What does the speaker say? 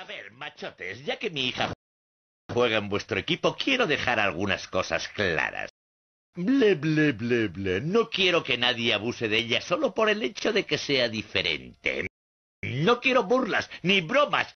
A ver, machotes, ya que mi hija juega en vuestro equipo, quiero dejar algunas cosas claras. Ble, ble, ble, ble. No quiero que nadie abuse de ella solo por el hecho de que sea diferente. No quiero burlas ni bromas